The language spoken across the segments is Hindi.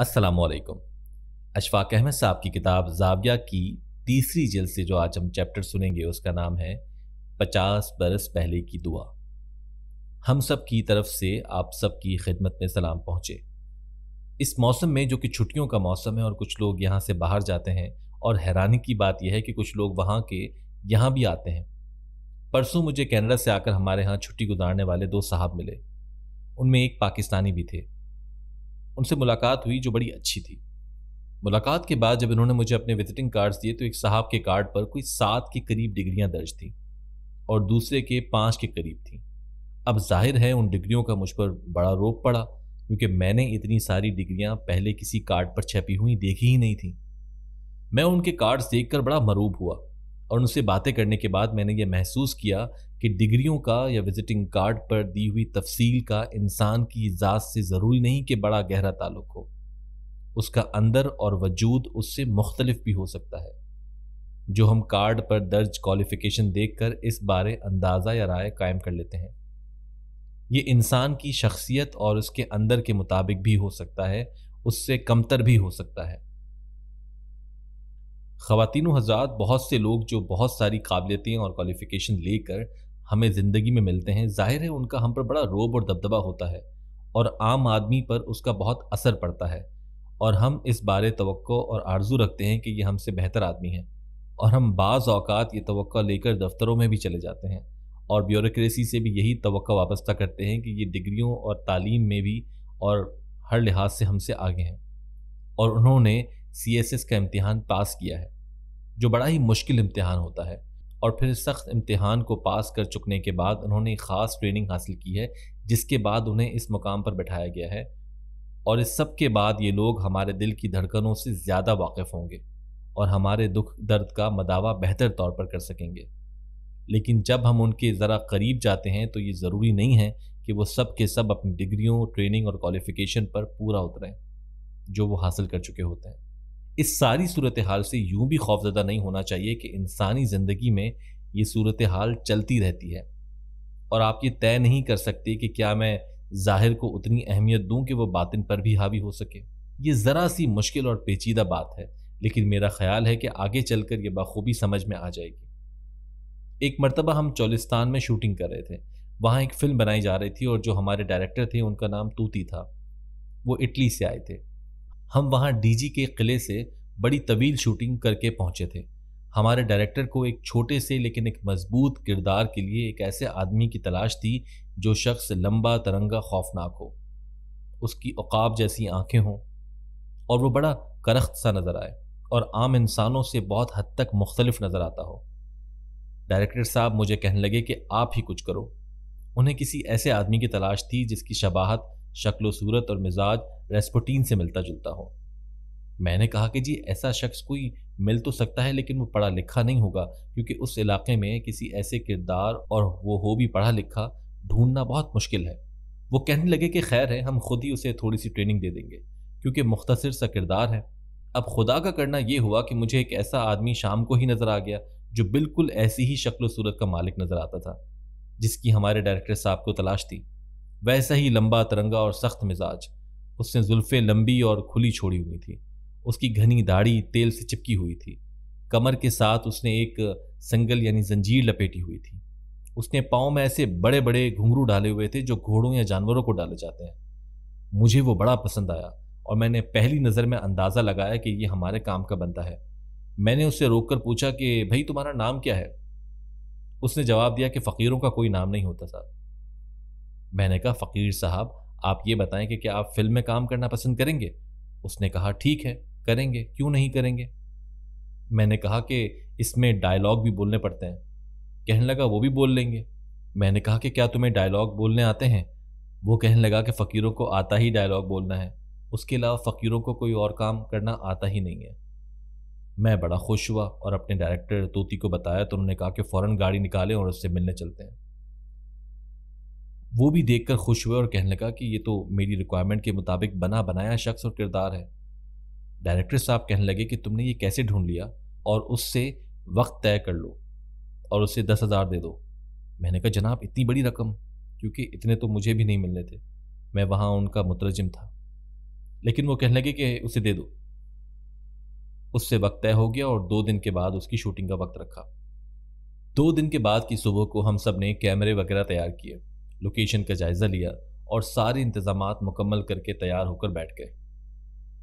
असलकुम अशफाक अहमद साहब की किताब जाविया की तीसरी जल से जो आज हम चैप्टर सुनेंगे उसका नाम है पचास बरस पहले की दुआ हम सब की तरफ से आप सब की खिदमत में सलाम पहुँचे इस मौसम में जो कि छुट्टियों का मौसम है और कुछ लोग यहाँ से बाहर जाते हैं और हैरानी की बात यह है कि कुछ लोग वहाँ के यहाँ भी आते हैं परसों मुझे कनाडा से आकर हमारे यहाँ छुट्टी गुजारने वाले दो साहब मिले उनमें एक पाकिस्तानी भी थे उनसे मुलाकात हुई जो बड़ी अच्छी थी मुलाकात के बाद जब इन्होंने मुझे अपने विजिटिंग कार्ड्स दिए तो एक साहब के कार्ड पर कोई सात के करीब डिग्रियां दर्ज थीं और दूसरे के पाँच के करीब थीं अब जाहिर है उन डिग्रियों का मुझ पर बड़ा रोप पड़ा क्योंकि मैंने इतनी सारी डिग्रियां पहले किसी कार्ड पर छपी हुई देखी ही नहीं थी मैं उनके कार्ड्स देखकर बड़ा मरूब हुआ और उनसे बातें करने के बाद मैंने ये महसूस किया कि डिग्रियों का या विजिटिंग कार्ड पर दी हुई तफसील का इंसान की ज़ात से ज़रूरी नहीं कि बड़ा गहरा ताल्लुक हो उसका अंदर और वजूद उससे मुख्तलफ भी हो सकता है जो हम कार्ड पर दर्ज क्वालिफिकेशन देख कर इस बारे अंदाज़ा या राय कायम कर लेते हैं ये इंसान की शख्सियत और उसके अंदर के मुताबिक भी हो सकता है उससे कमतर भी हो सकता है खातिन हज़रात बहुत से लोग जो बहुत सारी काबिलियतें और क्वालिफ़िकेशन लेकर हमें ज़िंदगी में मिलते हैं ज़ाहिर है उनका हम पर बड़ा रोब और दबदबा होता है और आम आदमी पर उसका बहुत असर पड़ता है और हम इस बारे तो और आरजू रखते हैं कि ये हमसे बेहतर आदमी है और हम बाज़ अवकात ये तो लेकर दफ्तरों में भी चले जाते हैं और ब्यूरोसी से भी यही तो वाबस्ता करते हैं कि ये डिग्रियों और तालीम में भी और हर लिहाज से हमसे आगे हैं और उन्होंने एस का इम्तिहान पास किया है जो बड़ा ही मुश्किल इम्तिहान होता है और फिर सख्त इम्तिहान को पास कर चुकने के बाद उन्होंने ख़ास ट्रेनिंग हासिल की है जिसके बाद उन्हें इस मुकाम पर बैठाया गया है और इस सब के बाद ये लोग हमारे दिल की धड़कनों से ज़्यादा वाकिफ़ होंगे और हमारे दुख दर्द का मदावा बेहतर तौर पर कर सकेंगे लेकिन जब हम उनके ज़रा करीब जाते हैं तो ये ज़रूरी नहीं है कि वो सब के सब अपनी डिग्रियों ट्रेनिंग और क्वालिफ़िकेशन पर पूरा उतरें जो वो हासिल कर चुके होते हैं इस सारी सूरत हाल से यूं भी खौफजदा नहीं होना चाहिए कि इंसानी ज़िंदगी में ये सूरत हाल चलती रहती है और आप ये तय नहीं कर सकते कि क्या मैं ज़ाहिर को उतनी अहमियत दूं कि वह बातिन पर भी हावी हो सके ये ज़रा सी मुश्किल और पेचीदा बात है लेकिन मेरा ख्याल है कि आगे चलकर ये बखूबी समझ में आ जाएगी एक मरतबा हम चौलिस्तान में शूटिंग कर रहे थे वहाँ एक फ़िल्म बनाई जा रही थी और जो हमारे डायरेक्टर थे उनका नाम तूती था वो इटली से आए थे हम वहाँ डीजी के किले से बड़ी तवील शूटिंग करके पहुँचे थे हमारे डायरेक्टर को एक छोटे से लेकिन एक मजबूत किरदार के लिए एक ऐसे आदमी की तलाश थी जो शख्स लंबा तरंगा खौफनाक हो उसकी औकाब जैसी आंखें हों और वो बड़ा करख्त सा नज़र आए और आम इंसानों से बहुत हद तक मुख्तलिफ नज़र आता हो डायरेक्टर साहब मुझे कहने लगे कि आप ही कुछ करो उन्हें किसी ऐसे आदमी की तलाश थी जिसकी शबाहत शक्लो सूरत और मिजाज रेस्पोटीन से मिलता जुलता हो मैंने कहा कि जी ऐसा शख्स कोई मिल तो सकता है लेकिन वो पढ़ा लिखा नहीं होगा क्योंकि उस इलाके में किसी ऐसे किरदार और वो हो भी पढ़ा लिखा ढूंढना बहुत मुश्किल है वो कहने लगे कि खैर है हम खुद ही उसे थोड़ी सी ट्रेनिंग दे देंगे क्योंकि मुख्तसर सा किरदार है अब खुदा का करना यह हुआ कि मुझे एक ऐसा आदमी शाम को ही नज़र आ गया जो बिल्कुल ऐसी ही शक्ल सूरत का मालिक नज़र आता था जिसकी हमारे डायरेक्टर साहब को तलाश थी वैसा ही लंबा तरंगा और सख्त मिजाज उसने जुल्फ़े लंबी और खुली छोड़ी हुई थी उसकी घनी दाढ़ी तेल से चिपकी हुई थी कमर के साथ उसने एक संगल यानी जंजीर लपेटी हुई थी उसने पाँव में ऐसे बड़े बड़े घुंघरू डाले हुए थे जो घोड़ों या जानवरों को डाले जाते हैं मुझे वो बड़ा पसंद आया और मैंने पहली नज़र में अंदाज़ा लगाया कि ये हमारे काम का बनता है मैंने उससे कर पूछा कि भाई तुम्हारा नाम क्या है उसने जवाब दिया कि फ़कीरों का कोई नाम नहीं होता साहब मैंने कहा फ़कीर साहब आप ये बताएं कि क्या आप फिल्म में काम करना पसंद करेंगे उसने कहा ठीक है करेंगे क्यों नहीं करेंगे मैंने कहा कि इसमें डायलॉग भी बोलने पड़ते हैं कहने लगा वो भी बोल लेंगे मैंने कहा कि क्या तुम्हें डायलॉग बोलने आते हैं वो कहने लगा कि फ़कीरों को आता ही डायलॉग बोलना है उसके अलावा फ़कीरों को कोई और काम करना आता ही नहीं है मैं बड़ा खुश हुआ और अपने डायरेक्टर तोती को बताया तो उन्होंने कहा कि फ़ौरन गाड़ी निकालें और उससे मिलने चलते हैं वो भी देखकर खुश हुए और कहने लगा कि ये तो मेरी रिक्वायरमेंट के मुताबिक बना बनाया शख्स और किरदार है डायरेक्टर साहब कहने लगे कि तुमने ये कैसे ढूंढ लिया और उससे वक्त तय कर लो और उससे दस हज़ार दे दो मैंने कहा जनाब इतनी बड़ी रकम क्योंकि इतने तो मुझे भी नहीं मिलने थे मैं वहाँ उनका मुतरजम था लेकिन वो कहने लगे कि उसे दे दो उससे वक्त तय हो गया और दो दिन के बाद उसकी शूटिंग का वक्त रखा दो दिन के बाद की सुबह को हम सब ने कैमरे वगैरह तैयार किए लोकेशन का जायज़ा लिया और सारे इंतज़ाम मुकम्मल करके तैयार होकर बैठ गए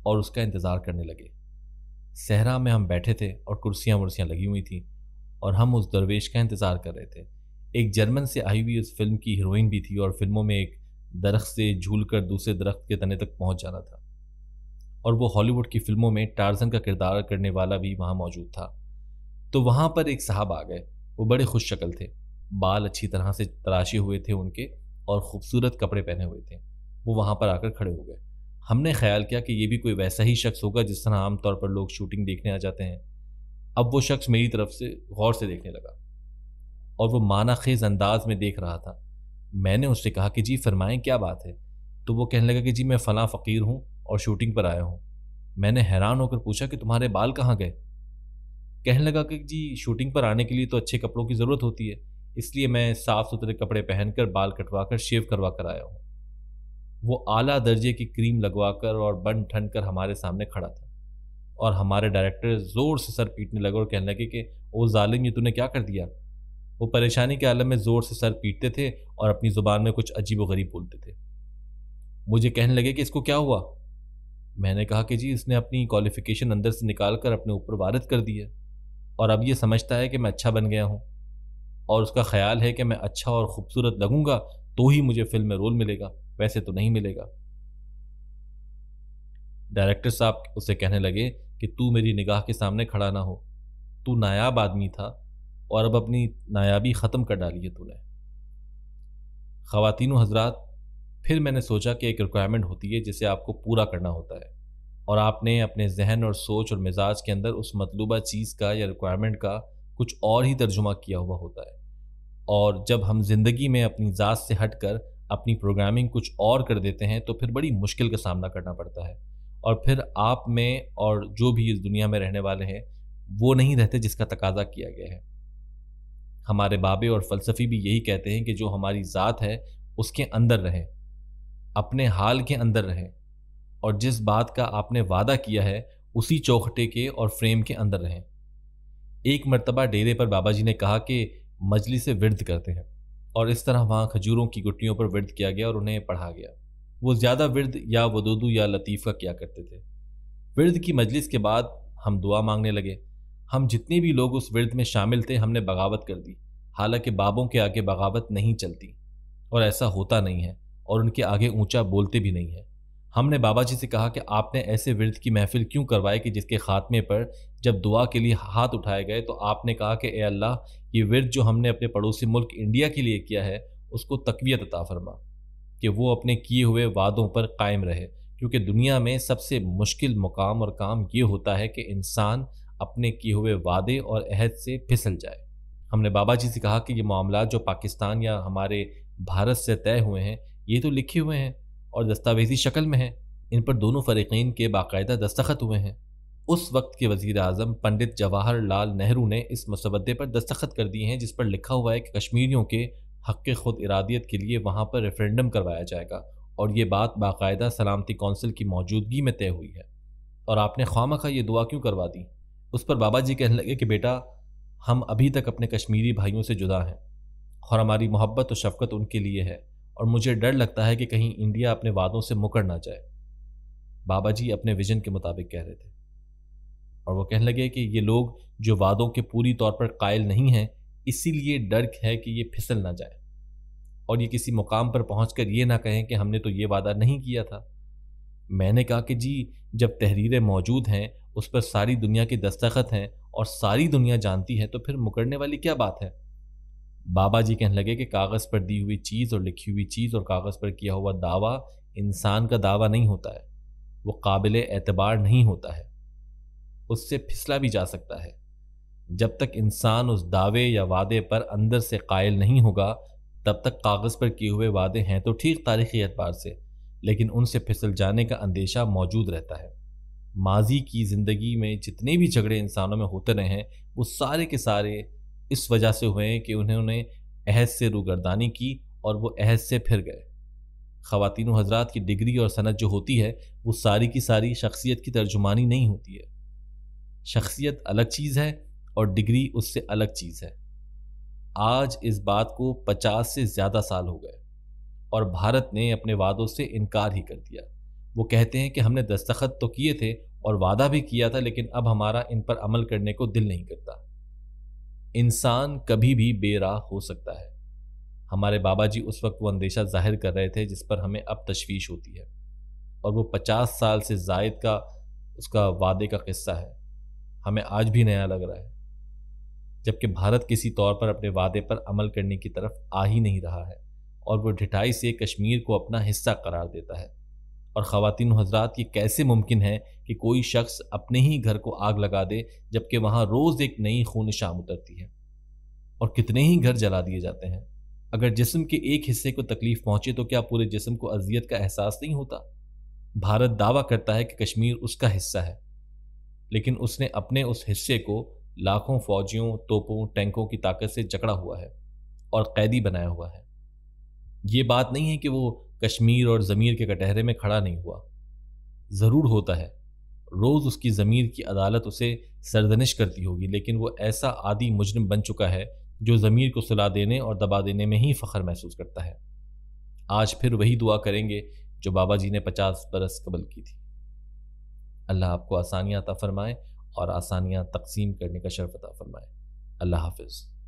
और उसका इंतज़ार करने लगे सहरा में हम बैठे थे और कुर्सियाँ वर्सियाँ लगी हुई थी और हम उस दरवेश का इंतज़ार कर रहे थे एक जर्मन से आई हुई उस फिल्म की हीरोइन भी थी और फिल्मों में एक दरख्त से झूल कर दूसरे दरख्त के तने तक पहुँच जाना था और वो हॉलीवुड की फिल्मों में टार्जन का किरदार करने वाला भी वहाँ मौजूद था तो वहाँ पर एक साहब आ गए वो बड़े खुश शक्ल थे बाल अच्छी तरह से तराशे हुए थे उनके और ख़ूबसूरत कपड़े पहने हुए थे वो वहाँ पर आकर खड़े हो गए हमने ख्याल किया कि ये भी कोई वैसा ही शख्स होगा जिस तरह आमतौर पर लोग शूटिंग देखने आ जाते हैं अब वो शख्स मेरी तरफ से गौर से देखने लगा और वो माना खेज अंदाज में देख रहा था मैंने उससे कहा कि जी फरमाएं क्या बात है तो वो कहने लगा कि जी मैं फ़लाँ फ़कीर हूँ और शूटिंग पर आया हूँ मैंने हैरान होकर पूछा कि तुम्हारे बाल कहाँ गए कहने लगा कि जी शूटिंग पर आने के लिए तो अच्छे कपड़ों की ज़रूरत होती है इसलिए मैं साफ़ सुथरे कपड़े पहनकर बाल कटवा कर शेव करवा कर आया हूँ वो आला दर्जे की क्रीम लगवा कर और बन ठन कर हमारे सामने खड़ा था और हमारे डायरेक्टर ज़ोर से सर पीटने लगे और कहने लगे कि ओ जालिम ये तूने क्या कर दिया वो परेशानी के आलम में ज़ोर से सर पीटते थे और अपनी ज़ुबान में कुछ अजीब गरीब बोलते थे मुझे कहने लगे कि इसको क्या हुआ मैंने कहा कि जी इसने अपनी क्वालिफ़िकेशन अंदर से निकाल कर अपने ऊपर वारद कर दी है और अब ये समझता है कि मैं अच्छा बन गया हूँ और उसका ख्याल है कि मैं अच्छा और ख़ूबसूरत लगूंगा तो ही मुझे फिल्म में रोल मिलेगा वैसे तो नहीं मिलेगा डायरेक्टर साहब उससे कहने लगे कि तू मेरी निगाह के सामने खड़ा ना हो तू नायाब आदमी था और अब अपनी नायाबी ख़त्म कर डाली है तूने खातिन हजरात फिर मैंने सोचा कि एक रिक्वायरमेंट होती है जिसे आपको पूरा करना होता है और आपने अपने जहन और सोच और मिजाज के अंदर उस मतलूबा चीज़ का या रिक्वायरमेंट का कुछ और ही तर्जुमा किया हुआ होता है और जब हम ज़िंदगी में अपनी ज़ात से हट कर अपनी प्रोग्रामिंग कुछ और कर देते हैं तो फिर बड़ी मुश्किल का सामना करना पड़ता है और फिर आप में और जो भी इस दुनिया में रहने वाले हैं वो नहीं रहते जिसका तकाजा किया गया है हमारे बाबे और फलसफी भी यही कहते हैं कि जो हमारी ज़ात है उसके अंदर रहें अपने हाल के अंदर रहें और जिस बात का आपने वादा किया है उसी चौखटे के और फ्रेम के अंदर रहें एक मरतबा डेरे पर बाबा जी ने कहा कि मजली से विर्द करते हैं और इस तरह वहाँ खजूरों की गुटियों पर विरध किया गया और उन्हें पढ़ा गया वो ज़्यादा विरध या वदूदू या लतीफ़ा किया करते थे विरध की मजलिस के बाद हम दुआ मांगने लगे हम जितने भी लोग उस विरध में शामिल थे हमने बगावत कर दी हालांकि बाबों के आगे बगावत नहीं चलती और ऐसा होता नहीं है और उनके आगे ऊंचा बोलते भी नहीं है हमने बाबा जी से कहा कि आपने ऐसे विरद की महफिल क्यों करवाई कि जिसके खात्मे पर जब दुआ के लिए हाथ उठाए गए तो आपने कहा कि ए अल्लाह ये विरद जो हमने अपने पड़ोसी मुल्क इंडिया के लिए किया है उसको तकवीत अता फरमा कि वो अपने किए हुए वादों पर कायम रहे क्योंकि दुनिया में सबसे मुश्किल मुकाम और काम ये होता है कि इंसान अपने किए हुए वादे और अहद से फिसल जाए हमने बाबा जी से कहा कि ये मामला जो पाकिस्तान या हमारे भारत से तय हुए हैं ये तो लिखे हुए हैं और दस्तावेजी शक्ल में हैं इन पर दोनों फरीकीन के बाकायदा दस्तखत हुए हैं उस वक्त के वजीर अजम पंडित जवाहर लाल नेहरू ने इस मुसवदे पर दस्तखत कर दिए हैं जिस पर लिखा हुआ है कि कश्मीरियों के हक़ खुद इरादियत के लिए वहाँ पर रेफरेंडम करवाया जाएगा और ये बात बाकायदा सलामती कौंसिल की मौजूदगी में तय हुई है और आपने ख्वाम का ये दुआ क्यों करवा दी उस पर बाबा जी कहने लगे कि बेटा हम अभी तक अपने कश्मीरी भाइयों से जुदा हैं और हमारी मोहब्बत और शफकत उनके लिए है और मुझे डर लगता है कि कहीं इंडिया अपने वादों से मुकर ना जाए बाबा जी अपने विजन के मुताबिक कह रहे थे और वो कहने लगे कि ये लोग जो वादों के पूरी तौर पर कायल नहीं हैं इसीलिए डर है कि ये फिसल ना जाए और ये किसी मुकाम पर पहुँच कर ये ना कहें कि हमने तो ये वादा नहीं किया था मैंने कहा कि जी जब तहरीरें मौजूद हैं उस पर सारी दुनिया के दस्तखत हैं और सारी दुनिया जानती है तो फिर मुकरने वाली क्या बात है बाबा जी कहने लगे कि कागज़ पर दी हुई चीज़ और लिखी हुई चीज़ और कागज़ पर किया हुआ दावा इंसान का दावा नहीं होता है वो काबिल एतबार नहीं होता है उससे फिसला भी जा सकता है जब तक इंसान उस दावे या वादे पर अंदर से कायल नहीं होगा तब तक कागज़ पर किए हुए वादे हैं तो ठीक तारीखी एतबार से लेकिन उनसे फिसल जाने का अंदेशा मौजूद रहता है माजी की ज़िंदगी में जितने भी झगड़े इंसानों में होते रहे हैं वो सारे के सारे इस वजह से हुए हैं कि उन्होंने अहद से रूगरदानी की और वो अहद से फिर गए ख़ातिन हजरात की डिग्री और सनत जो होती है वो सारी की सारी शख्सियत की तर्जुमानी नहीं होती है शख्सियत अलग चीज़ है और डिग्री उससे अलग चीज़ है आज इस बात को पचास से ज़्यादा साल हो गए और भारत ने अपने वादों से इनकार ही कर दिया वो कहते हैं कि हमने दस्तखत तो किए थे और वादा भी किया था लेकिन अब हमारा इन पर अमल करने को दिल नहीं करता इंसान कभी भी बेरा हो सकता है हमारे बाबा जी उस वक्त वो अंदेशा जाहिर कर रहे थे जिस पर हमें अब तशवीश होती है और वो पचास साल से जायद का उसका वादे का किस्सा है हमें आज भी नया लग रहा है जबकि भारत किसी तौर पर अपने वादे पर अमल करने की तरफ आ ही नहीं रहा है और वो ढिठाई से कश्मीर को अपना हिस्सा करार देता है और ख़वान हजरात ये कैसे मुमकिन है कि कोई शख्स अपने ही घर को आग लगा दे जबकि वहाँ रोज़ एक नई खून शाम उतरती है और कितने ही घर जला दिए जाते हैं अगर जिसम के एक हिस्से को तकलीफ पहुँचे तो क्या पूरे जिसम को अजियत का एहसास नहीं होता भारत दावा करता है कि कश्मीर उसका हिस्सा है लेकिन उसने अपने उस हिस्से को लाखों फौजियों तोपों टैंकों की ताकत से जकड़ा हुआ है और कैदी बनाया हुआ है ये बात नहीं है कि वो कश्मीर और ज़मीर के कटहरे में खड़ा नहीं हुआ ज़रूर होता है रोज़ उसकी ज़मीर की अदालत उसे सरदनिश करती होगी लेकिन वो ऐसा आदि मुजरम बन चुका है जो ज़मीर को सुला देने और दबा देने में ही फ़ख्र महसूस करता है आज फिर वही दुआ करेंगे जो बाबा जी ने पचास बरस कबल की थी अल्लाह आपको आसानियाँ अता फ़रमाए और आसानियाँ तकसीम करने का शर्फ अता फ़रमाए अल्लाह हाफिज़